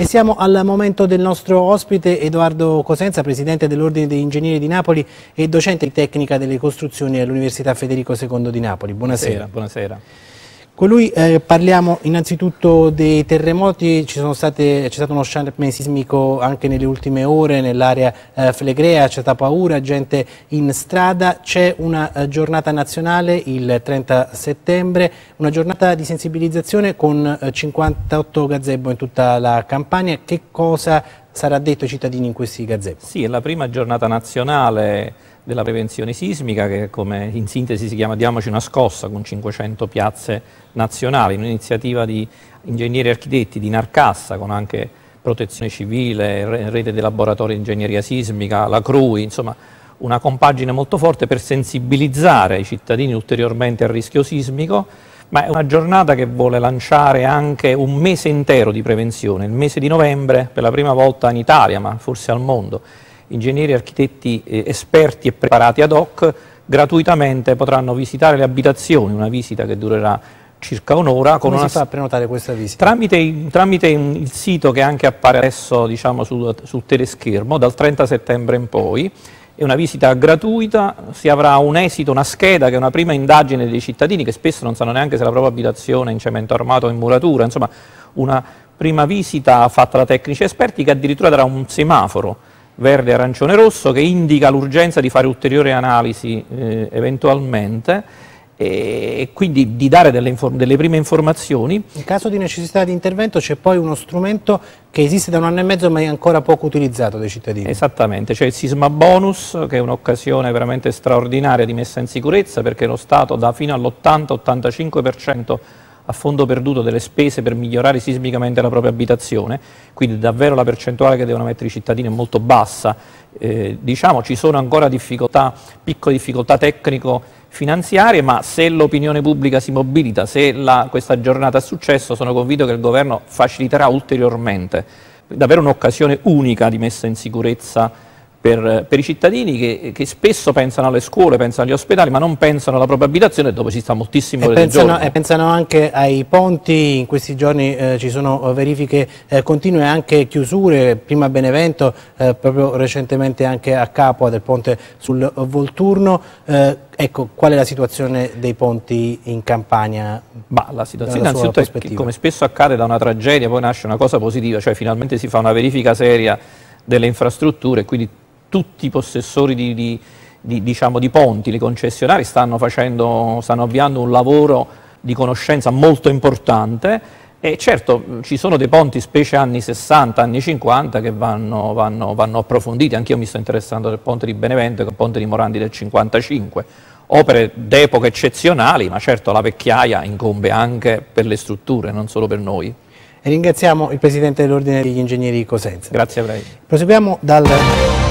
E siamo al momento del nostro ospite Edoardo Cosenza, presidente dell'Ordine degli Ingegneri di Napoli e docente di tecnica delle costruzioni all'Università Federico II di Napoli. Buonasera. buonasera. buonasera. Con lui eh, parliamo innanzitutto dei terremoti, state, c'è stato uno sciame sismico anche nelle ultime ore nell'area eh, Flegrea, c'è stata paura, gente in strada, c'è una eh, giornata nazionale il 30 settembre, una giornata di sensibilizzazione con 58 eh, gazebo in tutta la campagna, che cosa sarà detto ai cittadini in questi gazebo. Sì, è la prima giornata nazionale della prevenzione sismica che come in sintesi si chiama Diamoci una scossa con 500 piazze nazionali, un'iniziativa di ingegneri e architetti di Narcassa con anche protezione civile, rete dei laboratori di ingegneria sismica, la CRUI, insomma una compagine molto forte per sensibilizzare i cittadini ulteriormente al rischio sismico ma è una giornata che vuole lanciare anche un mese intero di prevenzione, il mese di novembre per la prima volta in Italia, ma forse al mondo. Ingegneri, architetti eh, esperti e preparati ad hoc gratuitamente potranno visitare le abitazioni, una visita che durerà circa un'ora. Come una... si fa a prenotare questa visita? Tramite, tramite, il sito che anche appare adesso diciamo, sul, sul teleschermo, dal 30 settembre in poi, è una visita gratuita, si avrà un esito, una scheda che è una prima indagine dei cittadini che spesso non sanno neanche se la propria abitazione è in cemento armato o in muratura, insomma una prima visita fatta da tecnici esperti che addirittura darà un semaforo verde, arancione, rosso che indica l'urgenza di fare ulteriori analisi eh, eventualmente eh, e quindi di dare delle, delle, prime informazioni. In caso di necessità di intervento c'è poi uno strumento che esiste da un anno e mezzo ma è ancora poco utilizzato dai cittadini. Esattamente, c'è il Sisma Bonus che è un'occasione veramente straordinaria di messa in sicurezza perché lo Stato dà fino all'80-85% a fondo perduto delle spese per migliorare sismicamente la propria abitazione, quindi davvero la percentuale che devono mettere i cittadini è molto bassa. Eh, diciamo ci sono ancora difficoltà, piccole difficoltà tecniche finanziarie, ma se l'opinione pubblica si mobilita, se la, questa giornata è successo, sono convinto che il governo faciliterà ulteriormente davvero un'occasione unica di messa in sicurezza per, per, i cittadini che, che, spesso pensano alle scuole, pensano agli ospedali, ma non pensano alla propria abitazione dove si sta moltissimo e pensano, e pensano anche ai ponti, in questi giorni eh, ci sono eh, verifiche eh, continue, anche chiusure, prima a Benevento, eh, proprio recentemente anche a Capua del ponte sul Volturno. Eh, ecco, qual è la situazione dei ponti in Campania? Bah, la situazione innanzitutto è che come spesso accade da una tragedia poi nasce una cosa positiva, cioè finalmente si fa una verifica seria delle infrastrutture, e quindi tutti i possessori di, di, di, diciamo, di ponti, i concessionari stanno, facendo, stanno avviando un lavoro di conoscenza molto importante e certo ci sono dei ponti, specie anni 60, anni 50, che vanno, vanno, vanno approfonditi. Anch'io mi sto interessando del ponte di Benevento, che è il ponte di Morandi del 55. Opere d'epoca eccezionali, ma certo la vecchiaia incombe anche per le strutture, non solo per noi. E ringraziamo il Presidente dell'Ordine degli Ingegneri Cosenza. Grazie a lei. Proseguiamo dal...